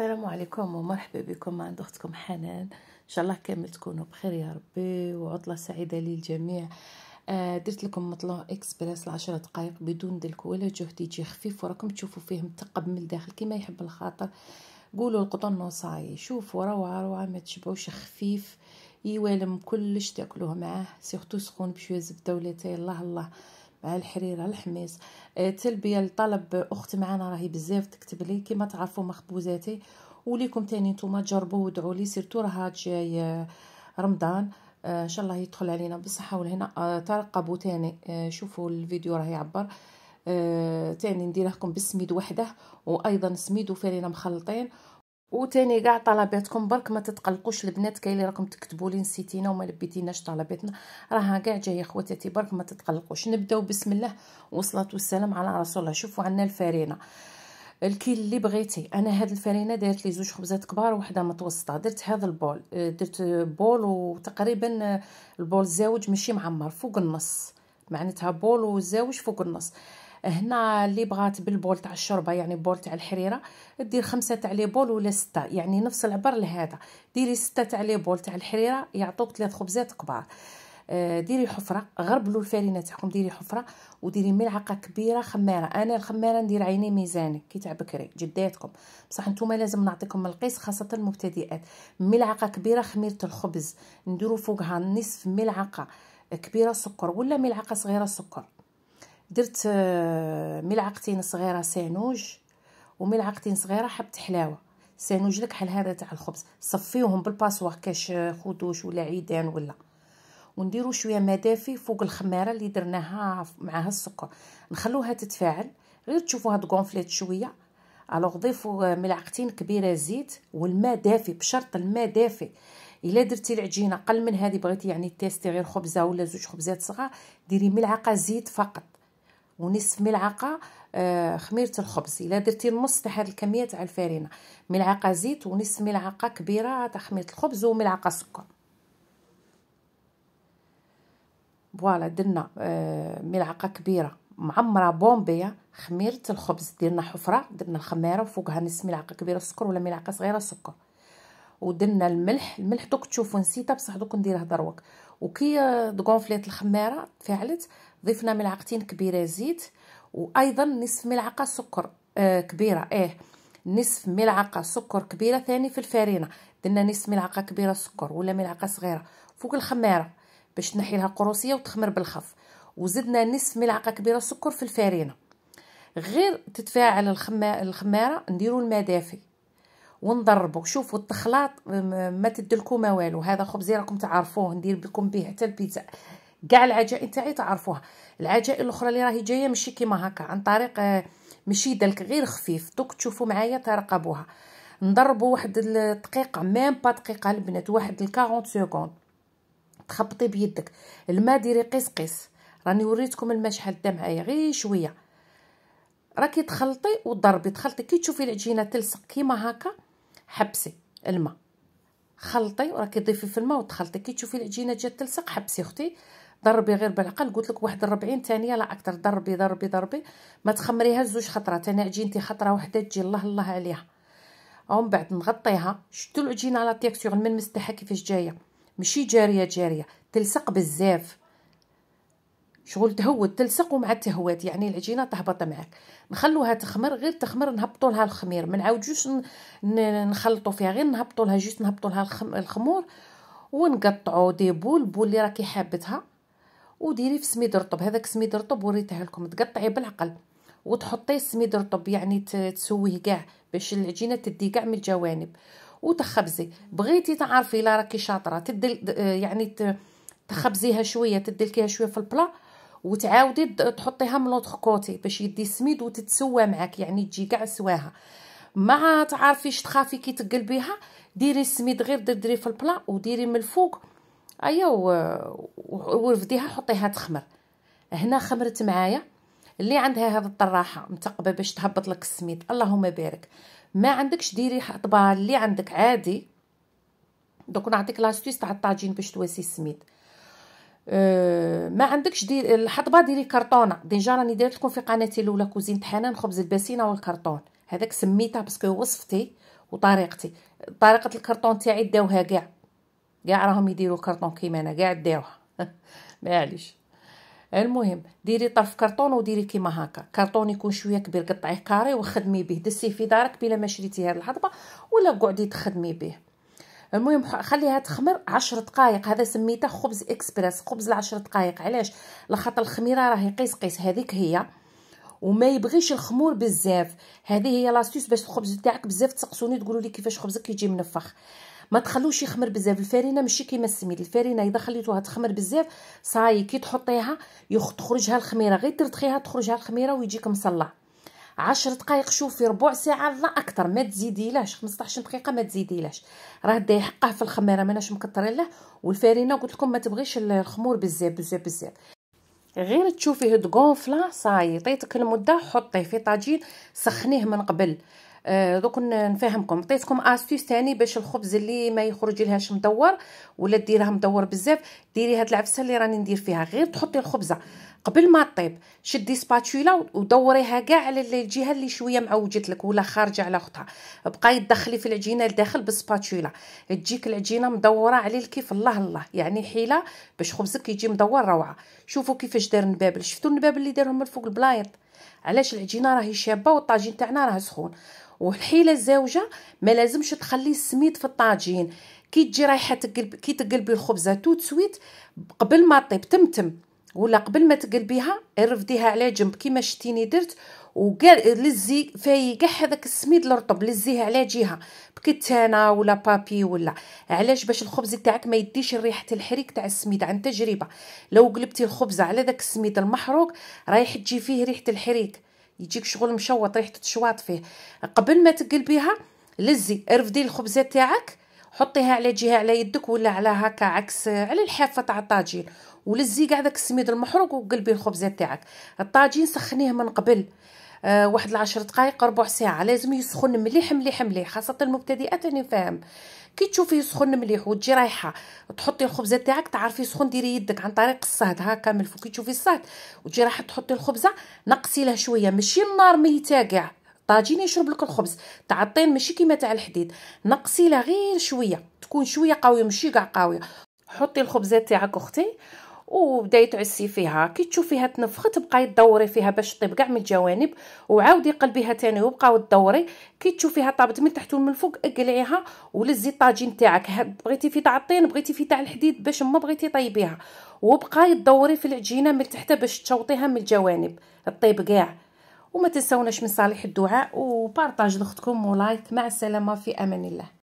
السلام عليكم ومرحبا بكم عند اختكم حنان ان شاء الله كامل تكونوا بخير يا ربي وعطله سعيده للجميع آه درت لكم مطلع اكسبريس لعشرة دقائق بدون دلك ولا جهد يجي خفيف وراكم تشوفوا فيه متقب من الداخل كما يحب الخاطر قولوا القطن نصاي شوفوا روعه روعه ما تشبعوش خفيف يوالم كلش تاكلوه معاه سيرتو سخون بشويه زبده ولا تاي الله الله الحريره الحميص آه، تلبيه لطلب اخت معانا راهي بزاف تكتب لي كيما تعرفوا مخبوزاتي وليكم تاني نتوما تجربوا ودعوا لي سيرتو راه جاي آه، رمضان آه، ان شاء الله يدخل علينا بالصحه والهنا ترقبوا تاني شوفوا الفيديو راه يعبر تاني ندير لكم بالسميد وحده وايضا سميد وفرينه مخلطين وتاني كاع طلباتكم برك ما تتقلقوش البنات كاين اللي راكم تكتبوا لي نسيتينا وما لبيتيناش طلباتنا راها كاع جايه خواتاتي برك ما تتقلقوش نبداو بسم الله والصلاه والسلام على رسول الله شوفوا عندنا الفرينه الكيل اللي بغيتي انا هاد الفرينه دارت لي زوج خبزات كبار وحده متوسطه درت هذا البول درت بول وتقريبا البول زاوج ماشي معمر فوق النص معناتها بول وزاوج فوق النص هنا اللي بغات بالبول تاع الشوربه يعني بول تاع الحريره دير خمسه تاع لي بول ولا سته يعني نفس العبر لهذا ديري سته تاع لي بول تاع الحريره يعطوك ثلاث خبزات كبار آه، ديري حفره غربلوا الفرينه تاعكم ديري حفره وديري ملعقه كبيره خماره انا الخماره ندير عيني ميزاني كي تاع بكري جداتكم بصح نتوما لازم نعطيكم القيس خاصه المبتدئات ملعقه كبيره خميره الخبز نديرو فوقها نصف ملعقه كبيره سكر ولا ملعقه صغيره سكر درت آه، ملعقتين صغيره سانوج وملعقتين صغيره حبه حلاوه سانوج لك حل هذا تاع الخبز صفيهم بالباسوار كاش آه، خدوش ولا عيدان ولا ونديروا شويه ما دافي فوق الخماره اللي درناها معاها السكر نخلوها تتفاعل غير تشوفوها تقونفليت شويه الوغ ضيفوا آه، ملعقتين كبيره زيت والماء دافي بشرط الماء دافي الا درتي العجينه قل من هذه بغيتي يعني تيستي غير خبزه ولا زوج خبزات صغار ديري ملعقه زيت فقط ونصف ملعقه آه، خميره الخبز الا درتي النص تاع هذه الكميه تاع الفارينة ملعقه زيت ونصف ملعقه كبيره تاع خميره الخبز وملعقه سكر فوالا درنا آه، ملعقه كبيره معمره بومبيه خميره الخبز درنا حفره درنا الخميره وفوقها نصف ملعقه كبيره سكر ولا ملعقه صغيره سكر ودرنا الملح الملح دوك تشوفوا نسيته بصح دوك نديره دروك وكي دغونفليت الخماره تفاعلت ضفنا ملعقتين كبيره زيت وايضا نصف ملعقه سكر آه كبيره ايه نصف ملعقه سكر كبيره ثاني في الفرينه درنا نصف ملعقه كبيره سكر ولا ملعقه صغيره فوق الخماره باش تنحي لها قروسيه وتخمر بالخف وزدنا نصف ملعقه كبيره سكر في الفرينه غير تتفاعل الخماره نديروا الماء دافي ونضربو شوفوا التخلاط ما تدلكو ما والو هذا خبزي راكم تعرفوه ندير بكم به حتى البيتزا كاع العجائن تاعي تعرفوها العجائن الاخرى اللي راهي جايه ماشي كيما هكا عن طريق آه، ماشي دلك غير خفيف دوك تشوفوا معايا ترقبوها نضربوا واحد الدقيقه ميم با دقيقه البنات واحد 40 سكوند تخبطي بيدك الماء ديري قيس قيس راني وريتكم الماء شحال دا معايا غير شويه راكي تخلطي وضربي تخلطي كي تشوفي العجينه تلصق كيما هكا حبسي الماء خلطي وراكي ضيفي في الماء وتخلطي كي تشوفي العجينه جات تلصق حبسي اختي ضربي غير بالعقل قلت لك واحد 40 ثانيه لا اكثر ضربي ضربي ضربي ما تخمريها زوج خطرات انا عجينتي خطره وحده تجي الله الله عليها ومن بعد نغطيها شتو العجينه على تيكسيون من تاعها كيفاش جايه ماشي جاريه جاريه تلصق بزاف شغل تهود تلصق ومع التهوات يعني العجينه تهبط معك نخلوها تخمر غير تخمر نهبطوا لها الخمير ما نعاودوش نخلطوا فيها غير نهبطوا لها جوست نهبطوا لها الخمور ونقطعوا دي بول بول اللي راكي حابتها وديري في سميد رطب هذاك سميد رطب وريته لكم تقطعي بالعقل وتحطي السميد رطب يعني تسويه كاع باش العجينه تدي كاع من الجوانب وتخبزي بغيتي تعرفي الا راكي شاطره تدي يعني تخبزيها شويه تدلكيها شويه في البلا وتعاودي تحطيها من لوطخ كوتي باش يدي السميد وتتسوى معاك يعني تجي كاع سواها ما تعرفيش تخافي كي تقلبيها ديري السميد غير ديري في البلا وديري من الفوق ايا ورفديها حطيها تخمر هنا خمرت معايا اللي عندها هذا الطراحه متقبه باش تهبط لك السميد اللهم بارك ما عندكش ديري طبال اللي عندك عادي دوك نعطيك لاستيس تاع الطاجين باش تواسي السميد أه، ما عندكش دي الحطبه ديري كرتونه ديجا راني درت لكم في قناتي الاولى كوزينه حنان خبز الباسينه والكرطون هذاك سميتها باسكو وصفتي وطريقتي طريقه الكرطون تاعي داوها كاع كاع راهم يديروا كرطون كيما انا كاع داوها معليش المهم ديري طرف كرطون وديري كيما هكا كرطون يكون شويه كبير قطعيه كاري وخدمي به دسي في دارك بلا ما شريتي هاد الحطبه ولا قعدي تخدمي به المهم خليها تخمر عشر دقائق هذا سميته خبز اكسبريس خبز العشر دقائق علاش لخاطر الخميره راهي قيس قيس هذيك هي وما يبغيش الخمور بزاف هذه هي لاستيس باش الخبز تاعك بزاف تسقسوني تقولوا لي كيفاش خبزك يجي منفخ ما تخلوش يخمر بزاف الفرينه ماشي كيما السميد الفرينه اذا خليتوها تخمر بزاف صاي كي تحطيها تخرجها الخميره غير ترتخيها تخرجها الخميره ويجيك مصلع عشر دقائق شوفي ربع ساعه لا اكثر ما تزيديلاش 15 دقيقه ما تزيديلاش راه داي حقه في الخميره ماناش مكترين له والفارينه قلت لكم ما تبغيش الخمور بزاف بزاف بزاف غير تشوفيه تقونفلا صاي عطيتك المده حطيه في طاجين سخنيه من قبل آه دوك نفهمكم عطيتكم استيس ثاني باش الخبز اللي ما يخرج لهاش مدور ولا ديرها مدور بزاف ديري هاد العفسه اللي راني ندير فيها غير تحطي الخبزه قبل ما طيب شدي سباتولا ودوريها كاع على الجهه اللي شويه معوجت لك ولا خارجه على اختها بقاي دخلي في العجينه لداخل بالسباتولا تجيك العجينه مدوره على الكيف الله الله يعني حيله باش خبزك يجي مدور روعه شوفوا كيفاش داير النبابل شفتوا النبابل اللي دارهم من فوق البلايط علاش العجينه راهي شابه والطاجين تاعنا راه سخون والحيله الزاوجه ما لازمش تخلي السميد في الطاجين كي تجي رايحه تقلب كي تقلبي الخبزه توت سويت قبل ما طيب تمتم ولا قبل ما تقلبيها رفديها على جنب كيما شتيني درت وقال لزي فاي كاع هذاك السميد الرطب لزيه على جهه بكتانه ولا بابي ولا علاش باش الخبز تاعك ما يديش ريحه الحريك تاع السميد عن تجربه لو قلبتي الخبزه على ذاك السميد المحروق رايح تجي فيه ريحه الحريك يجيك شغل مشوط ريحه تشواط فيه قبل ما تقلبيها لزي ارفدي الخبزه تاعك حطيها على جهه على يدك ولا على هكا عكس على الحافه تاع الطاجين ولزي كاع داك السميد المحروق وقلبي الخبزه تاعك الطاجين سخنيه من قبل آه واحد العشر دقائق ربع ساعه لازم يسخن مليح مليح مليح خاصه المبتدئات راني فاهم كي تشوفيه سخن مليح وتجي رايحه تحطي الخبزه تاعك تعرفي سخن ديري يدك عن طريق الصهد هاكا من الفوق كي تشوفي الصهد وتجي رايحه تحطي الخبزه نقصي له شويه ماشي النار ميته كاع الطاجين يشرب لك الخبز تاع الطين ماشي كيما تاع الحديد نقصي له غير شويه تكون شويه قويه ماشي كاع قويه حطي الخبزه تاعك اختي وبدا تعسي فيها كي تشوفيها تنفخت بقاي تدوري فيها باش طيب كاع من الجوانب وعاودي قلبيها تاني وبقاو تدوري كي تشوفيها طابت من تحت ومن الفوق اقلعيها ولزي الطاجين تاعك بغيتي فيه تاع الطين بغيتي فيه تاع الحديد باش ما بغيتي طيبيها وبقاي تدوري في العجينه من تحت باش تشوطيها من الجوانب طيب كاع وما تنساوناش من صالح الدعاء وبارطاج لاختكم ولايك مع السلامه في امان الله